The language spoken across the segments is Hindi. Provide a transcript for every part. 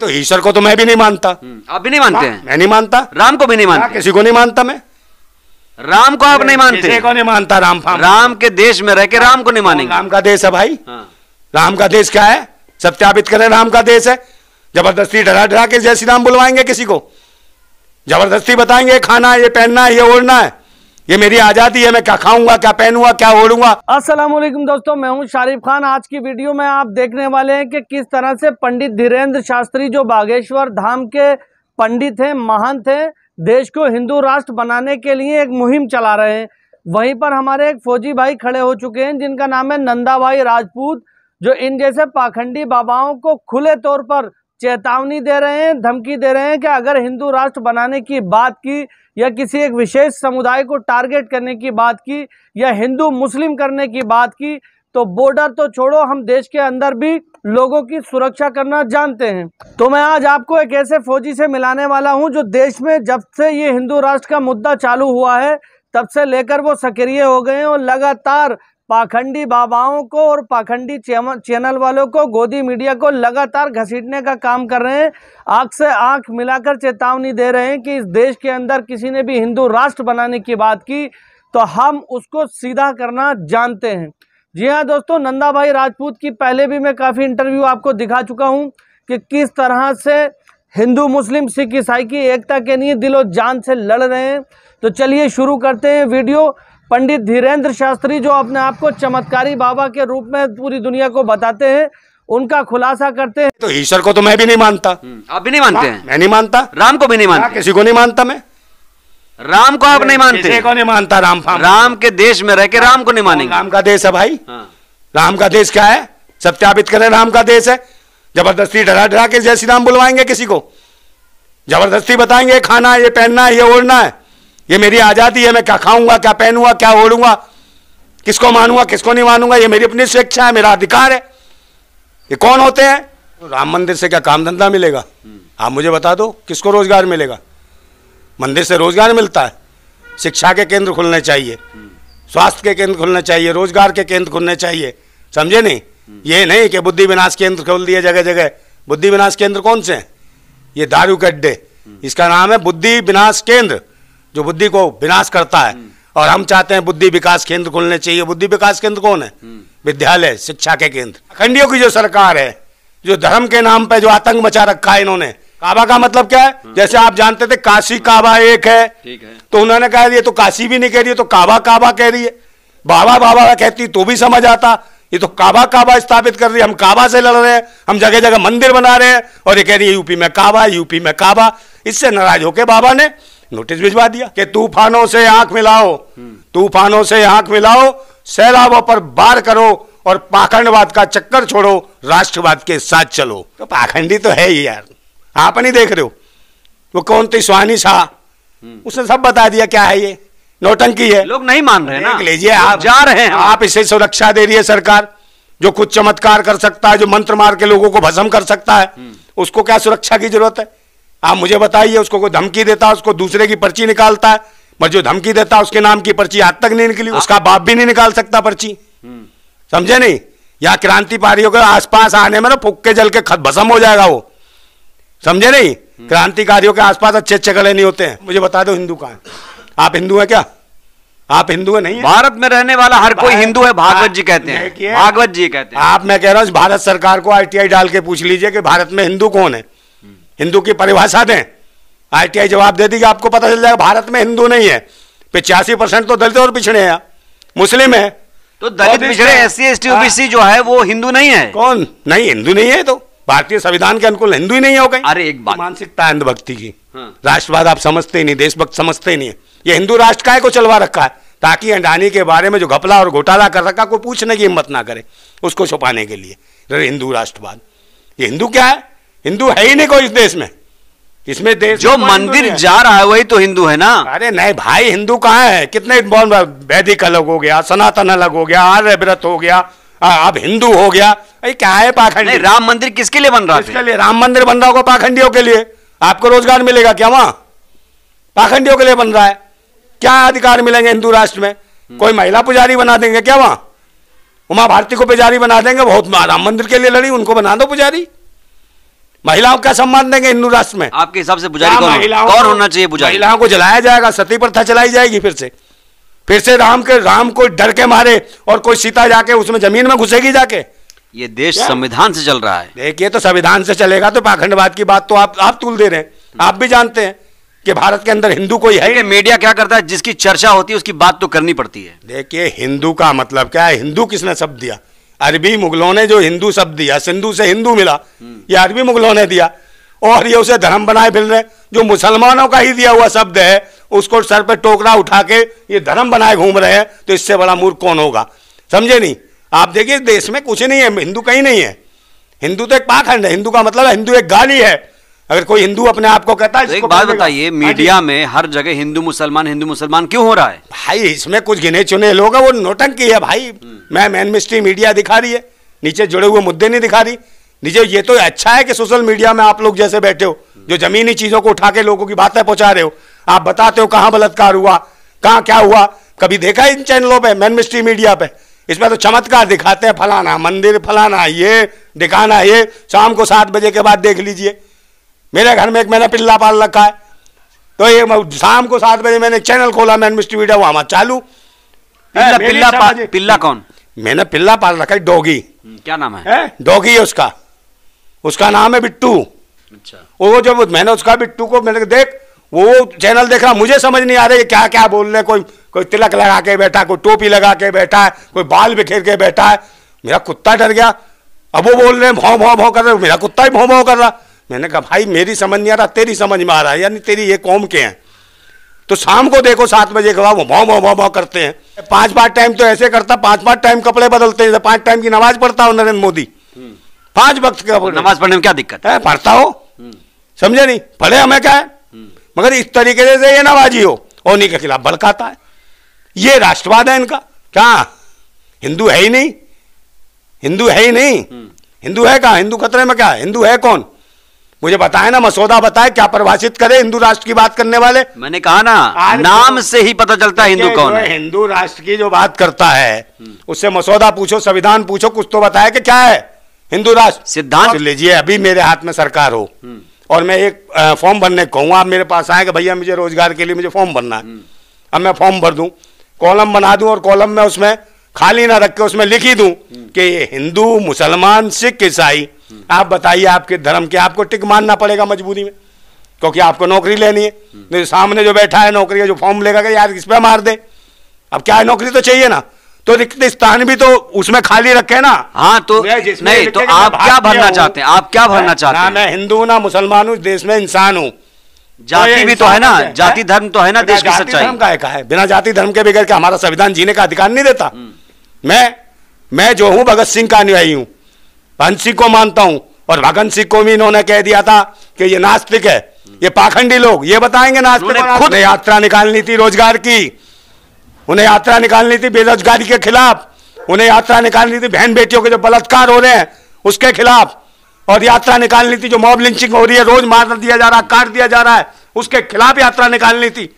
तो ईश्वर को तो मैं भी नहीं मानता हम्म, आप भी नहीं मानते हैं मैं नहीं मानता राम को भी नहीं मानता किसी को नहीं मानता मैं राम को आप नहीं मानते को नहीं मानता राम राम के देश में रह के राम को नहीं हाँ, मानेंगे राम का देश है भाई हाँ। राम का देश क्या है सत्यापित करें राम का देश है जबरदस्ती डरा डरा के जैसी राम बुलवाएंगे किसी को जबरदस्ती बताएंगे खाना है ये पहनना है ये ओढ़ना है ये मेरी आज़ादी है मैं क्या खाऊंगा क्या पहनूंगा क्या ओढ़ूंगा अस्सलाम वालेकुम दोस्तों मैं हूं शारिफ खान आज की वीडियो में आप देखने वाले हैं कि किस तरह से पंडित धीरेन्द्र शास्त्री जो बागेश्वर धाम के पंडित हैं महान थे देश को हिंदू राष्ट्र बनाने के लिए एक मुहिम चला रहे हैं वहीं पर हमारे एक फौजी भाई खड़े हो चुके हैं जिनका नाम है नंदा भाई राजपूत जो इन जैसे पाखंडी बाबाओं को खुले तौर पर चेतावनी दे रहे हैं धमकी दे रहे हैं कि अगर हिंदू राष्ट्र बनाने की बात की या किसी एक विशेष समुदाय को टारगेट करने की बात की या हिंदू मुस्लिम करने की बात की तो बॉर्डर तो छोड़ो हम देश के अंदर भी लोगों की सुरक्षा करना जानते हैं तो मैं आज आपको एक ऐसे फौजी से मिलाने वाला हूं जो देश में जब से ये हिंदू राष्ट्र का मुद्दा चालू हुआ है तब से लेकर वो सक्रिय हो गए हैं और लगातार पाखंडी बाबाओं को और पाखंडी चैनल वालों को गोदी मीडिया को लगातार घसीटने का काम कर रहे हैं आंख से आंख मिलाकर चेतावनी दे रहे हैं कि इस देश के अंदर किसी ने भी हिंदू राष्ट्र बनाने की बात की तो हम उसको सीधा करना जानते हैं जी हाँ दोस्तों नंदा भाई राजपूत की पहले भी मैं काफ़ी इंटरव्यू आपको दिखा चुका हूँ कि किस तरह से हिंदू मुस्लिम सिख ईसाई की एकता के लिए दिलो जान से लड़ रहे हैं तो चलिए शुरू करते हैं वीडियो पंडित धीरेन्द्र शास्त्री जो अपने आप को चमत्कारी बाबा के रूप में पूरी दुनिया को बताते हैं उनका खुलासा करते हैं तो ईश्वर को तो मैं भी नहीं मानता हम्म, आप भी नहीं मानते हैं मैं नहीं मानता राम को भी नहीं मानता किसी को नहीं मानता मैं राम को आप नहीं मानते को नहीं मानता राम राम के देश में रह के राम को नहीं हाँ, मानेंगे राम का देश है भाई हाँ। राम का देश क्या है सत्यापित करें राम का देश है जबरदस्ती डरा डरा के जैसी राम बुलवाएंगे किसी को जबरदस्ती बताएंगे खाना है ये पहनना है ये ओढ़ना है ये मेरी आज़ादी है मैं क्या खाऊंगा क्या पहनूंगा क्या ओढ़ूंगा किसको मानूंगा किसको नहीं मानूंगा ये मेरी अपनी स्वेच्छा है मेरा अधिकार है ये कौन होते हैं राम मंदिर से क्या काम धंधा मिलेगा आप मुझे बता दो किसको रोजगार मिलेगा मंदिर से रोजगार मिलता है शिक्षा के केंद्र खुलने चाहिए स्वास्थ्य के केंद्र खुलने चाहिए रोजगार के केंद्र खुलने चाहिए समझे नहीं ये नहीं कि बुद्धि विनाश केंद्र खोल दिए जगह जगह बुद्धि विनाश केंद्र कौन से हैं ये दारू के अड्डे इसका नाम है बुद्धि विनाश केंद्र जो बुद्धि को विनाश करता है हम्म। और हम चाहते हैं बुद्धि विकास केंद्र खोलने चाहिए बुद्धि विकास केंद्र कौन है हम्म। विद्यालय शिक्षा के केंद्र अखंडियों की जो सरकार है जो धर्म के नाम पे जो आतंक मचा रखा है इन्होंने काबा का मतलब क्या है हम्म। जैसे आप जानते थे काशी काबा एक है तो उन्होंने कहा ये तो काशी भी नहीं कह रही है तो काबा काबा कह रही है बाबा बाबा कहती तो भी समझ आता ये तो काबा काबा स्थापित कर रही है हम काबा से लड़ रहे हैं हम जगह जगह मंदिर बना रहे हैं और ये कह रही है यूपी में काबा यूपी में काबा इससे नाराज होके बाबा ने नोटिस भिजवा दिया कि तूफानों से आंख मिलाओ तूफानों से आंख मिलाओ सैलाबों पर बार करो और पाखंडवाद का चक्कर छोड़ो राष्ट्रवाद के साथ चलो तो पाखंडी तो है ही यार आप नहीं देख रहे हो वो कौन थी सुहानी शाह उसने सब बता दिया क्या है ये नौटंकी है लोग नहीं मान रहे ना लीजिए आप जा रहे हैं आप इसे सुरक्षा दे रही है सरकार जो कुछ चमत्कार कर सकता है जो मंत्र मार के लोगों को भस्म कर सकता है उसको क्या सुरक्षा की जरूरत है आप मुझे बताइए उसको कोई धमकी देता उसको दूसरे की पर्ची निकालता है पर जो धमकी देता है उसके नाम की पर्ची आज तक नहीं निकली हाँ। उसका बाप भी नहीं निकाल सकता पर्ची समझे नहीं या क्रांति पारियों के आसपास आने में ना फूक के जल के खत भसम हो जाएगा वो समझे नहीं हम्म। क्रांतिकारियों के आसपास अच्छे अच्छे गले नहीं होते हैं मुझे बता दो हिंदू कहा आप हिंदू है क्या आप हिंदू है नहीं भारत में रहने वाला हर कोई हिंदू है भागवत जी कहते हैं भागवत जी कहते हैं आप मैं कह रहा हूँ भारत सरकार को आईटीआई डाल के पूछ लीजिए कि भारत में हिंदू कौन है हिंदू की परिभाषा दें आईटीआई जवाब दे देगा आपको पता चल जाएगा भारत में हिंदू नहीं है पिचासी परसेंट तो दलित और पिछड़े हैं मुस्लिम है तो दलित पिछड़े एस सी ओबीसी जो है वो हिंदू नहीं है कौन नहीं हिंदू नहीं है तो भारतीय संविधान के अनुकूल हिंदू ही नहीं हो गए अरे एक बात मानसिकता अंधभक्ति की हाँ। राष्ट्रवाद आप समझते ही नहीं देशभक्त समझते ही नहीं ये हिंदू राष्ट्र काय को चलवा रखा है ताकि अंडानी के बारे में जो घपला और घोटाला कर रखा कोई पूछने की हिम्मत ना करे उसको छुपाने के लिए हिंदू राष्ट्रवाद ये हिंदू क्या है हिंदू है ही नहीं कोई इस देश में इसमें देश जो मंदिर जा रहा है वही तो हिंदू है ना अरे नहीं भाई हिंदू कहाँ है कितने वैदिक अलग हो गया सनातन अलग हो गया आर्यव्रत हो गया अब हिंदू हो गया अरे क्या है पाखंडी राम मंदिर किसके लिए बन रहा है लिए राम मंदिर बन रहा होगा पाखंडियों के लिए आपको रोजगार मिलेगा क्या वहां पाखंडियों के लिए बन रहा है क्या अधिकार मिलेंगे हिंदू राष्ट्र में हम्म। कोई महिला पुजारी बना देंगे क्या वहां उमा भारती को पुजारी बना देंगे बहुत राम मंदिर के लिए लड़ी उनको बना दो पुजारी महिलाओं का सम्मान देंगे हिंदू राष्ट्र में आपके हिसाब से बुजारी हाँ, कौन महिलाओं कौन होना चाहिए बुजारी महिलाओं को जलाया जाएगा सती प्रथा चलाई जाएगी फिर से फिर से राम के राम को डर के मारे और कोई सीता जाके उसमें जमीन में घुसेगी जाके ये देश संविधान से चल रहा है देखिए तो संविधान से चलेगा तो पाखंडवाद की बात तो आप आप तुल दे रहे हैं आप भी जानते हैं कि भारत के अंदर हिंदू कोई है मीडिया क्या करता है जिसकी चर्चा होती है उसकी बात तो करनी पड़ती है देखिए हिंदू का मतलब क्या है हिंदू किसने शब्द दिया अरबी मुगलों ने जो हिंदू शब्द दिया सिंधु से हिंदू मिला हम्म। ये अरबी मुगलों ने दिया और ये उसे धर्म बनाए फिर रहे जो मुसलमानों का ही दिया हुआ शब्द है उसको सर पर टोकरा उठा के ये धर्म बनाए घूम रहे हैं तो इससे बड़ा मूर्ख कौन होगा समझे नहीं आप देखिए देश में कुछ नहीं है हिंदू कहीं नहीं है हिंदू तो एक पाखंड है हिंदू का मतलब हिंदू एक गाली है अगर कोई हिंदू अपने आप को कहता है तो एक बात बताइए मीडिया हाँ में हर जगह हिंदू मुसलमान हिंदू मुसलमान क्यों हो रहा है भाई इसमें कुछ गिने चुने लोग हैं वो नोटंकी है भाई मैं मेन मिस्ट्री मीडिया दिखा रही है नीचे जुड़े हुए मुद्दे नहीं दिखा रही नीचे ये तो अच्छा है कि सोशल मीडिया में आप लोग जैसे बैठे हो जो जमीनी चीजों को उठा के लोगों की बातें पहुंचा रहे हो आप बताते हो कहाँ बलात्कार हुआ कहाँ क्या हुआ कभी देखा है इन चैनलों पर मेन मिस्ट्री मीडिया पे इसमें तो चमत्कार दिखाते हैं फलाना मंदिर फलाना ये दिखाना ये शाम को सात बजे के बाद देख लीजिए मेरे घर में एक मैंने पिल्ला पाल रखा है तो ये शाम को सात बजे मैंने चैनल खोला मैन मिस्ट्री वीडियो वहां चालू पिल्ला पिल्ला पाल पिल्ला कौन मैंने पिल्ला पाल रखा है डोगी हम्म, क्या नाम है डोगी है उसका उसका नाम है बिट्टू अच्छा वो जब मैंने उसका बिट्टू को मैंने देख वो चैनल देख रहा मुझे समझ नहीं आ रही क्या क्या बोल रहे कोई कोई तिलक लगा के बैठा कोई टोपी लगा के बैठा है कोई बाल बिखेर के बैठा है मेरा कुत्ता डर गया अब वो बोल रहे हैं भाव भाव भाव कर रहे मेरा कुत्ता ही भाव भाव कर रहा मैंने कहा भाई मेरी समझ नहीं आ रहा तेरी समझ में आ रहा है यानी तेरी ये कौम के हैं तो शाम को देखो सात बजे के बाद वो भाव भाव भाव भाव करते हैं पांच पांच टाइम तो ऐसे करता पांच पांच टाइम कपड़े बदलते हैं तो पांच टाइम की नमाज पढ़ता हो नरेंद्र मोदी हम्म। पांच वक्त का नमाज पढ़ने में क्या दिक्कत है पढ़ता हो हम्म। समझे नहीं पढ़े हमें क्या है हम्म। मगर इस तरीके से ये नवाजी हो और उन्हीं के खिलाफ भड़काता है ये राष्ट्रवाद है इनका क्या हिंदू है ही नहीं हिंदू है ही नहीं हिंदू है कहा हिंदू खतरे में क्या हिंदू है कौन मुझे बताए ना मसौदा बताए क्या परिभाषित करे हिंदू राष्ट्र की बात करने वाले मैंने कहा ना नाम तो से ही पता चलता है हिंदू कौन है हिंदू राष्ट्र की जो बात करता है हम्म। उससे मसौदा पूछो संविधान पूछो कुछ तो बताया कि क्या है हिंदू राष्ट्र सिद्धांत लीजिए अभी मेरे हाथ में सरकार हो हम्म। और मैं एक फॉर्म भरने कहूँ आप मेरे पास आए कि भैया मुझे रोजगार के लिए मुझे फॉर्म भरना है हम्म। अब मैं फॉर्म भर दू कॉलम बना दू और कॉलम में उसमें खाली ना रख के उसमें लिख ही की कि हिंदू मुसलमान सिख ईसाई आप बताइए आपके धर्म के आपको टिक मानना पड़ेगा मजबूरी में क्योंकि आपको नौकरी लेनी है नहीं तो सामने जो बैठा है नौकरी का जो फॉर्म लेगा कि यार इस पर मार दे अब क्या है नौकरी तो चाहिए ना तो रिक्त स्थान भी तो उसमें खाली रखे ना हाँ तो नहीं तो आप क्या भरना चाहते हैं आप क्या भरना चाहते हैं मैं हिंदू ना मुसलमान हूँ देश में इंसान हूँ तो जाति भी तो है ना जाति धर्म तो है ना देश की सच्चाई धर्म का, का है बिना जाति धर्म के बिगड़ के हमारा संविधान जीने का अधिकार नहीं देता हम्म। मैं मैं जो हूँ भगत सिंह का अनुयायी हूँ भांसी को मानता हूं और भगन सिंह को भी इन्होंने कह दिया था कि ये नास्तिक है ये पाखंडी लोग ये बताएंगे नास्तिक खुद यात्रा निकालनी थी रोजगार की उन्हें यात्रा निकालनी थी बेरोजगारी के खिलाफ उन्हें यात्रा निकालनी थी बहन बेटियों के जो बलात्कार हो रहे हैं उसके खिलाफ और यात्रा निकालनी थी जो मॉब लिंचिंग हो रही है रोज मार दिया जा रहा है काट दिया जा रहा है उसके खिलाफ यात्रा निकालनी थी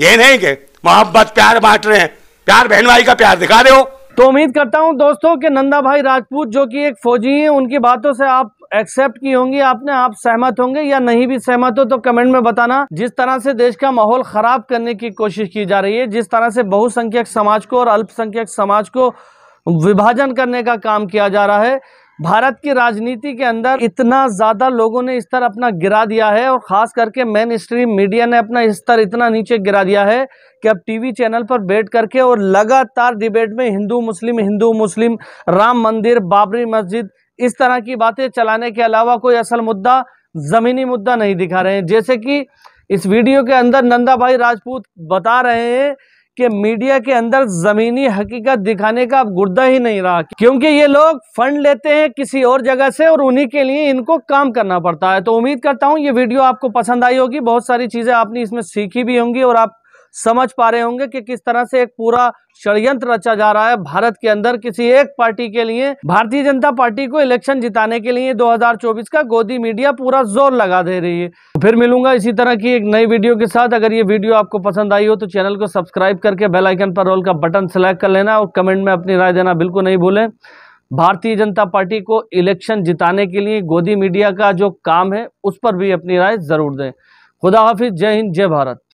ये नहीं कि मोहब्बत प्यार बांट रहे हैं प्यार बहन भाई का प्यार दिखा रहे हो तो उम्मीद करता हूं दोस्तों कि नंदा भाई राजपूत जो कि एक फ़ौजी हैं उनकी बातों से आप एक्सेप्ट की होंगी आपने आप सहमत होंगे या नहीं भी सहमत हो तो कमेंट में बताना जिस तरह से देश का माहौल ख़राब करने की कोशिश की जा रही है जिस तरह से बहुसंख्यक समाज को और अल्पसंख्यक समाज को विभाजन करने का काम किया जा रहा है भारत की राजनीति के अंदर इतना ज़्यादा लोगों ने स्तर अपना गिरा दिया है और ख़ास करके मेन स्ट्रीम मीडिया ने अपना स्तर इतना नीचे गिरा दिया है कि अब टीवी चैनल पर बैठ करके और लगातार डिबेट में हिंदू मुस्लिम हिंदू मुस्लिम राम मंदिर बाबरी मस्जिद इस तरह की बातें चलाने के अलावा कोई असल मुद्दा ज़मीनी मुद्दा नहीं दिखा रहे हैं जैसे कि इस वीडियो के अंदर नंदा भाई राजपूत बता रहे हैं कि मीडिया के अंदर जमीनी हकीकत दिखाने का अब गुर्दा ही नहीं रहा क्योंकि ये लोग फंड लेते हैं किसी और जगह से और उन्हीं के लिए इनको काम करना पड़ता है तो उम्मीद करता हूँ ये वीडियो आपको पसंद आई होगी बहुत सारी चीज़ें आपने इसमें सीखी भी होंगी और आप समझ पा रहे होंगे कि किस तरह से एक पूरा षडयंत्र रचा जा रहा है भारत के अंदर किसी एक पार्टी के लिए भारतीय जनता पार्टी को इलेक्शन जिताने के लिए 2024 का गोदी मीडिया पूरा जोर लगा दे रही है फिर मिलूंगा इसी तरह की एक नई वीडियो के साथ अगर ये वीडियो आपको पसंद आई हो तो चैनल को सब्सक्राइब करके बेलाइकन पर रोल का बटन सेलेक्ट कर लेना और कमेंट में अपनी राय देना बिल्कुल नहीं भूलें भारतीय जनता पार्टी को इलेक्शन जिताने के लिए गोदी मीडिया का जो काम है उस पर भी अपनी राय ज़रूर दें खुदा हाफिज़ जय हिंद जय भारत